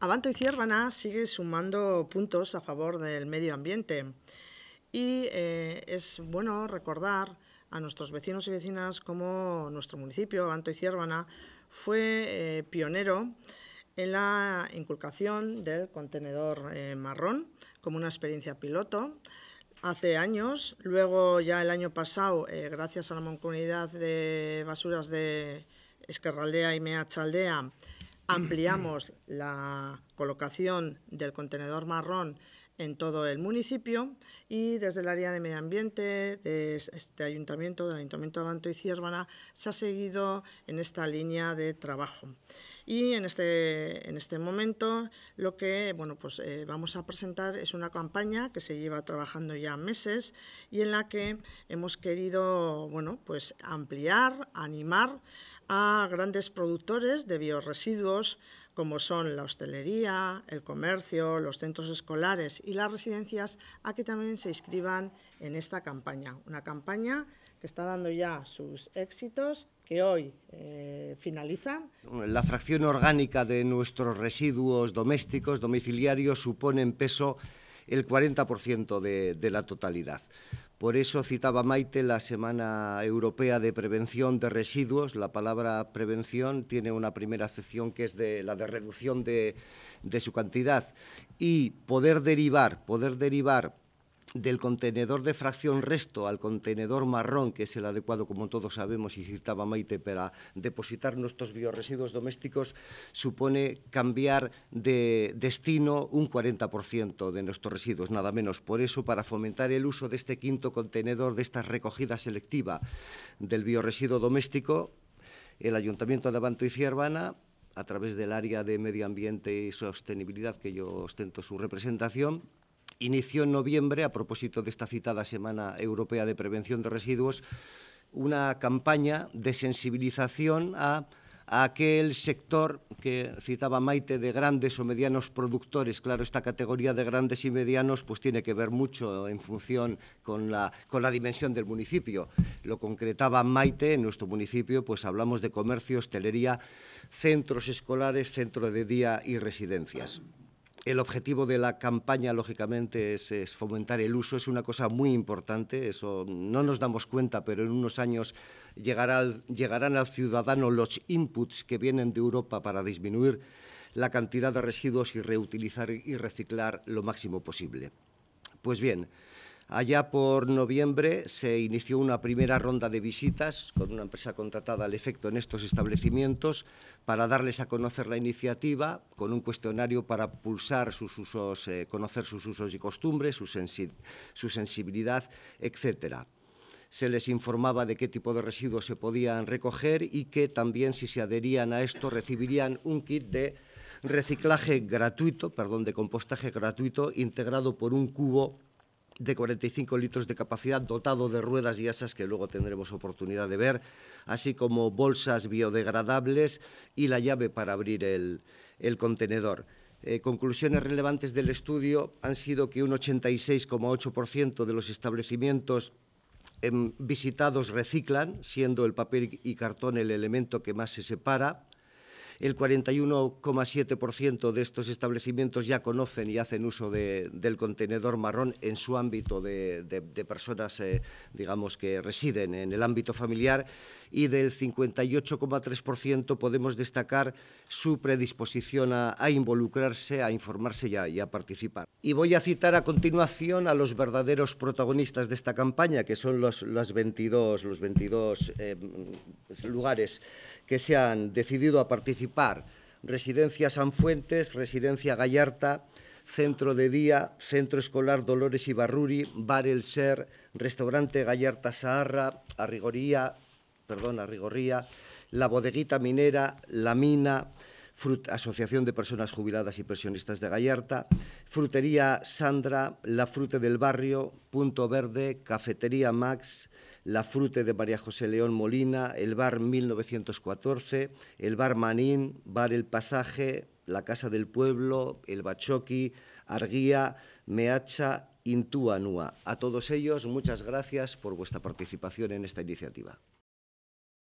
Avanto y Ciervana sigue sumando puntos a favor del medio ambiente y eh, es bueno recordar a nuestros vecinos y vecinas cómo nuestro municipio, Avanto y Ciervana, fue eh, pionero en la inculcación del contenedor eh, marrón como una experiencia piloto hace años. Luego, ya el año pasado, gracias a la moncomunidad de basuras de Esquerraldea y Meachaldea, ampliamos la colocación del contenedor marrón en todo el municipio y desde el área de medio ambiente de este ayuntamiento, del Ayuntamiento de Banto y Ciervana, se ha seguido en esta línea de trabajo. Y en este, en este momento lo que bueno, pues, eh, vamos a presentar es una campaña que se lleva trabajando ya meses y en la que hemos querido bueno, pues, ampliar, animar a grandes productores de bioresiduos como son la hostelería, el comercio, los centros escolares y las residencias, a que también se inscriban en esta campaña. Una campaña que está dando ya sus éxitos, que hoy eh, finaliza. finalizan. La fracción orgánica de nuestros residuos domésticos, domiciliarios, supone en peso el 40% de la totalidad. Por eso citaba Maite la Semana Europea de Prevención de Residuos. La palabra prevención tiene una primera acepción que es de la de reducción de, de su cantidad. Y poder derivar, poder derivar del contenedor de fracción resto al contenedor marrón, que es el adecuado, como todos sabemos, y citaba Maite, para depositar nuestros bioresiduos domésticos, supone cambiar de destino un 40% de nuestros residuos, nada menos. Por eso, para fomentar el uso de este quinto contenedor, de esta recogida selectiva del bioresiduo doméstico, el Ayuntamiento de Abanto y Ciervana a través del área de medio ambiente y sostenibilidad que yo ostento su representación, inició en noviembre, a propósito de esta citada Semana Europea de Prevención de Residuos, una campaña de sensibilización a, aquel sector que citaba Maite de grandes o medianos productores. Claro, esta categoría de grandes y medianos pues tiene que ver mucho en función con la, con la dimensión del municipio. Lo concretaba Maite, en nuestro municipio pues hablamos de comercio, hostelería, centros escolares, centro de día y residencias. El objetivo de la campaña, lógicamente, es, fomentar el uso. Es una cosa muy importante. Eso no nos damos cuenta, pero en unos años llegarán al ciudadano los inputs que vienen de Europa para disminuir la cantidad de residuos y reutilizar y reciclar lo máximo posible. Pues bien, Allá por noviembre se inició una primera ronda de visitas con una empresa contratada al efecto en estos establecimientos para darles a conocer la iniciativa con un cuestionario para pulsar sus usos, eh, conocer sus usos y costumbres, su, sensibilidad, etc. se les informaba de qué tipo de residuos se podían recoger y que también si se adherían a esto recibirían un kit de reciclaje gratuito, perdón, de compostaje gratuito integrado por un cubo de 45 litros de capacidad, dotado de ruedas y asas que luego tendremos oportunidad de ver, así como bolsas biodegradables y la llave para abrir el, contenedor. Eh, conclusiones relevantes del estudio han sido que un 86,8% de los establecimientos em, visitados reciclan, siendo el papel y cartón el elemento que más se separa. El 41,7% de estos establecimientos ya conocen y hacen uso del contenedor marrón en su ámbito de, personas, eh, digamos, que residen en el ámbito familiar y del 58,3% podemos destacar su predisposición a, involucrarse, a informarse y a, y a, participar. Y voy a citar a continuación a los verdaderos protagonistas de esta campaña, que son los, 22, los 22 eh, lugares que se han decidido a participar Par, Residencia Fuentes, Residencia Gallarta, Centro de Día, Centro Escolar Dolores Ibarruri, Bar El Ser, Restaurante Gallarta Saharra, Arrigoría, perdón, Arrigoría, La Bodeguita Minera, La Mina, Asociación de Personas Jubiladas y Pensionistas de Gallarta, Frutería Sandra, La Frute del Barrio, Punto Verde, Cafetería Max, La Frute de María José León Molina, el Bar 1914, el Bar Manín, Bar El Pasaje, La Casa del Pueblo, El Bachoqui, Arguía, Meacha, Intúanúa. A todos ellos, muchas gracias por vuestra participación en esta iniciativa.